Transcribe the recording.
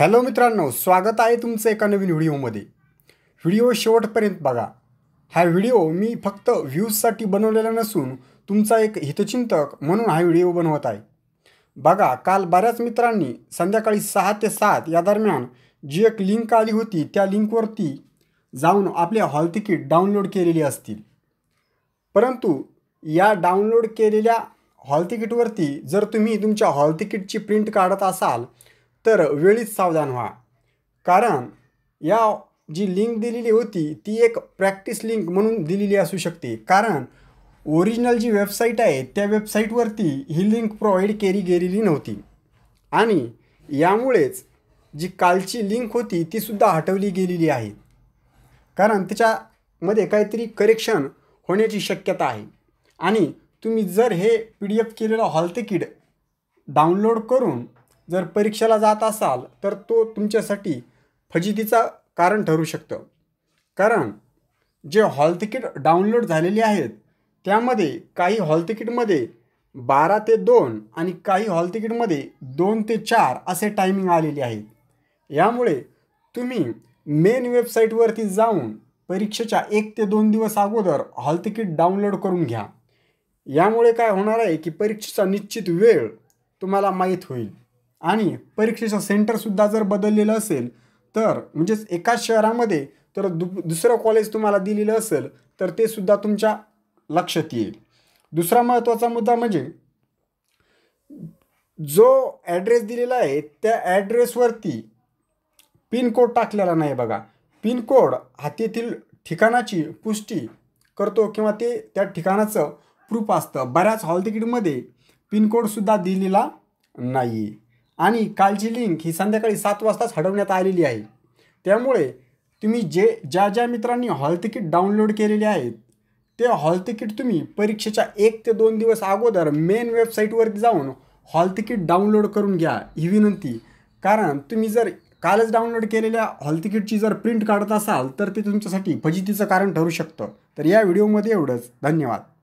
hello मित्रांनो स्वागत आहे तुमचं एका नवीन व्हिडिओमध्ये व्हिडिओ शेवटपर्यंत बघा हा व्हिडिओ मी फक्त व्ह्यूजसाठी बनवलेला नसून तुमचा एक हितचिंतक म्हणून हा व्हिडिओ बनवत आहे बघा काल बऱ्याच मित्रांनी संध्याकाळी सहा ते सात या दरम्यान जी एक लिंक आली होती त्या लिंकवरती जाऊन आपले हॉल तिकीट डाउनलोड केलेली असतील परंतु या डाउनलोड केलेल्या हॉल तिकीटवरती जर तुम्ही तुमच्या हॉल तिकीटची प्रिंट काढत असाल तर वेळीच सावधान व्हा कारण या जी लिंक दिलेली होती ती एक प्रॅक्टिस लिंक म्हणून दिलेली असू शकते कारण ओरिजिनल जी वेबसाईट आहे त्या वेबसाईटवरती ही लिंक प्रोव्हाइड केली गेलेली नव्हती आणि यामुळेच जी कालची लिंक होती तीसुद्धा हटवली गेलेली आहे कारण त्याच्यामध्ये काहीतरी करेक्शन होण्याची शक्यता आहे आणि तुम्ही जर हे पी डी एफ केलेलं हॉल तिकीट डाउनलोड करून जर परीक्षेला जात असाल तर तो तुमच्यासाठी फजितीचा कारण ठरू शकतं कारण जे हॉल तिकीट डाउनलोड झालेले आहेत त्यामध्ये काही हॉल तिकीटमध्ये बारा ते दोन आणि काही हॉल तिकीटमध्ये दोन ते चार असे टायमिंग आलेले आहेत यामुळे तुम्ही मेन वेबसाईटवरती जाऊन परीक्षेच्या एक ते दोन दिवस अगोदर हॉल तिकीट डाउनलोड करून घ्या यामुळे काय होणार आहे की परीक्षेचा निश्चित वेळ तुम्हाला माहीत होईल आणि परीक्षेचं सेंटरसुद्धा जर बदललेलं असेल तर म्हणजेच एकाच शहरामध्ये तर दु दुसरं कॉलेज तुम्हाला दिलेलं असेल तर ते सुद्धा तुमच्या लक्षात येईल दुसरा महत्त्वाचा मुद्दा म्हणजे जो ॲड्रेस दिलेला आहे त्या ॲड्रेसवरती पिनकोड टाकलेला नाही बघा पिनकोड हातीतील ठिकाणाची पुष्टी करतो किंवा ते त्या ठिकाणाचं प्रूफ असतं बऱ्याच हॉल तिकीटमध्ये पिनकोडसुद्धा दिलेला नाही आहे आणि कालची लिंक ही संध्याकाळी सात वाजताच हटवण्यात आलेली आहे त्यामुळे तुम्ही जे ज्या ज्या मित्रांनी हॉल तिकीट डाउनलोड केलेले आहेत ते हॉल तिकीट तुम्ही परीक्षेच्या एक ते दोन दिवस अगोदर मेन वेबसाईटवरती जाऊन हॉल तिकीट डाउनलोड करून घ्या ही विनंती कारण तुम्ही जर कालच डाउनलोड केलेल्या हॉल तिकीटची जर प्रिंट काढत असाल तर ते तुमच्यासाठी फजितीचं कारण ठरू शकतं तर या व्हिडिओमध्ये एवढंच धन्यवाद